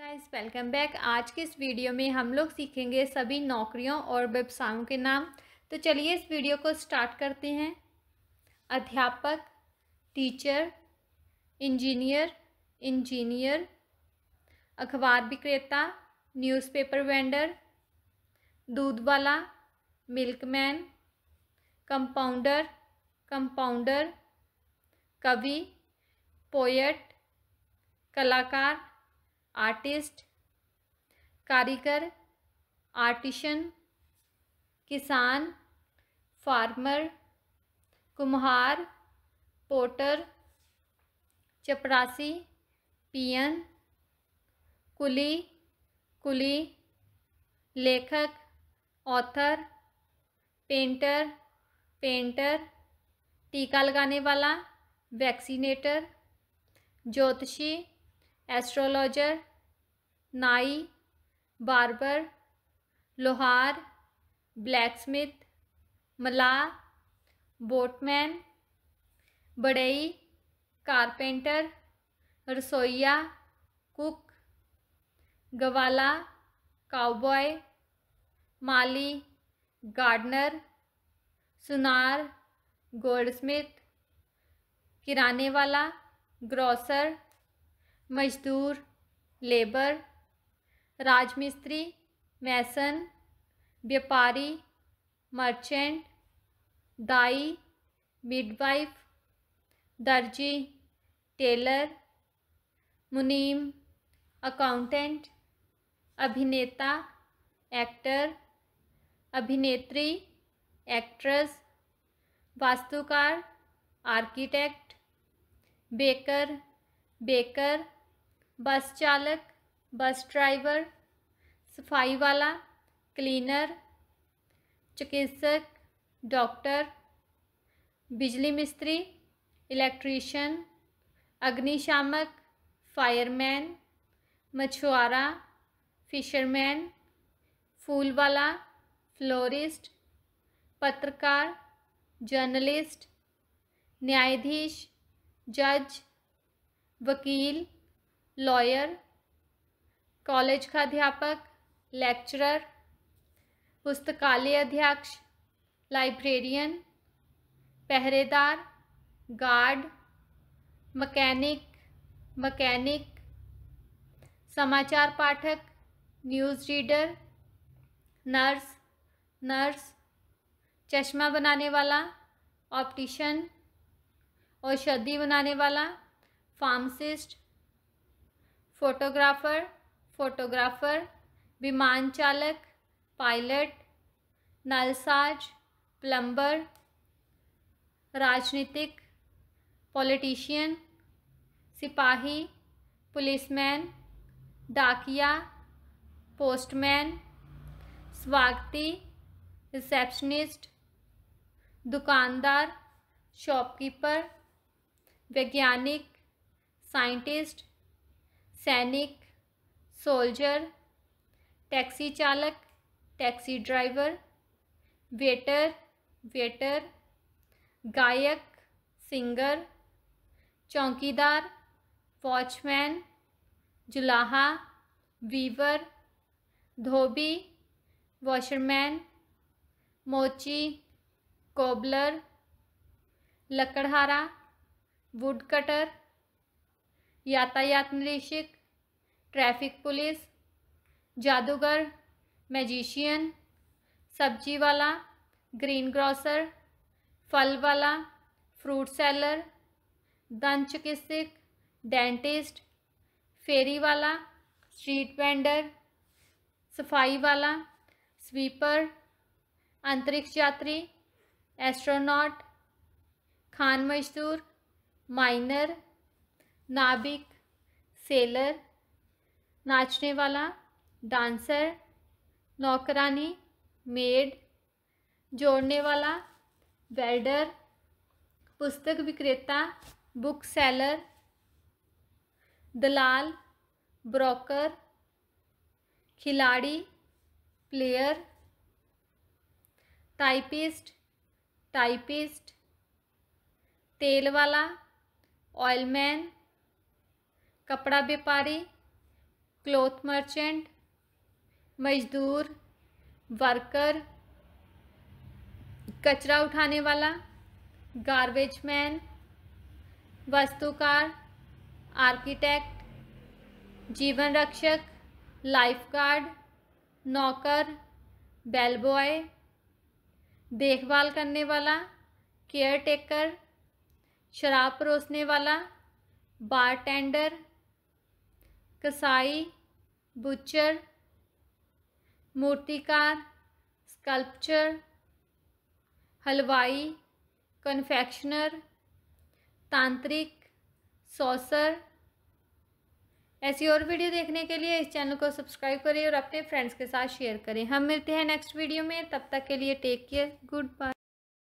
guys welcome back आज के इस वीडियो में हम लोग सीखेंगे सभी नौकरियों और व्यवसायों के नाम तो चलिए इस वीडियो को स्टार्ट करते हैं अध्यापक टीचर इंजीनियर इंजीनियर अखबार विक्रेता न्यूज़पेपर वेंडर दूध वाला मिल्कमैन कंपाउंडर कंपाउंडर कवि पोएट कलाकार आर्टिस्ट कारीगर आर्टिशन किसान फार्मर कुम्हार पोटर चपरासी पियन कुली कुली लेखक ऑथर पेंटर पेंटर टीका लगाने वाला वैक्सीनेटर ज्योतिषी एस्ट्रोलॉजर नाई बार्बर लोहार ब्लैक मलाह बोटमैन बड़ई कारपेंटर रसोइया कुक गवाला काउबॉय माली गार्डनर सुनार गोल्ड स्मिथ किराने वाला ग्रॉसर मजदूर लेबर राजमिस्त्री मैसन व्यापारी मर्चेंट दाई मिडवाइफ दर्जी टेलर मुनीम अकाउंटेंट अभिनेता एक्टर अभिनेत्री एक्ट्रेस वास्तुकार आर्किटेक्ट बेकर बेकर बस चालक बस ड्राइवर सफाई वाला क्लीनर चिकित्सक डॉक्टर बिजली मिस्त्री इलेक्ट्रीशियन अग्निशामक फायरमैन मछुआरा फिशरमैन फूल वाला फ्लोरिस्ट पत्रकार जर्नलिस्ट न्यायाधीश जज वकील लॉयर कॉलेज का अध्यापक लेक्चरर पुस्तकालय अध्यक्ष लाइब्रेरियन पहरेदार गार्ड मकैनिक मकैनिक समाचार पाठक न्यूज़ रीडर नर्स नर्स चश्मा बनाने वाला ऑप्टिशन औषधि बनाने वाला फार्मासिस्ट फोटोग्राफर फोटोग्राफर विमान चालक पायलट नलसाज प्लम्बर राजनीतिक पॉलिटिशियन सिपाही पुलिसमैन डाकिया पोस्टमैन स्वागती रिसेप्शनिस्ट दुकानदार शॉपकीपर वैज्ञानिक साइंटिस्ट सैनिक सोल्जर टैक्सी चालक टैक्सी ड्राइवर वेटर वेटर गायक सिंगर चौकीदार वॉचमैन जुलाहा वीवर धोबी वॉशरमैन मोची कोबलर लकड़हारा वुड कटर यातायात निरीक्षक ट्रैफिक पुलिस जादूगर मैजिशियन सब्जी वाला ग्रीन ग्रॉसर फल वाला फ्रूट सेलर दंत चिकित्सक डेंटिस्ट फेरी वाला स्ट्रीट वेंडर सफाई वाला स्वीपर अंतरिक्ष यात्री एस्ट्रोनॉट खान मजदूर माइनर नाबिक सेलर नाचने वाला डांसर नौकरानी मेड जोड़ने वाला वेल्डर पुस्तक विक्रेता बुक सेलर दलाल ब्रोकर खिलाड़ी प्लेयर टाइपिस्ट टाइपिस्ट तेल वाला ऑयलमैन कपड़ा व्यापारी क्लोथ मर्चेंट मजदूर वर्कर कचरा उठाने वाला गार्बेज मैन वस्तुकार आर्किटेक्ट जीवन रक्षक लाइफ गार्ड नौकर बेल बॉय देखभाल करने वाला केयर टेकर शराब परोसने वाला बारटेंडर कसाई बुचर मूर्तिकार स्कल्पचर हलवाई कन्फेक्शनर तांत्रिक सॉसर ऐसी और वीडियो देखने के लिए इस चैनल को सब्सक्राइब करें और अपने फ्रेंड्स के साथ शेयर करें हम मिलते हैं नेक्स्ट वीडियो में तब तक के लिए टेक केयर गुड बाय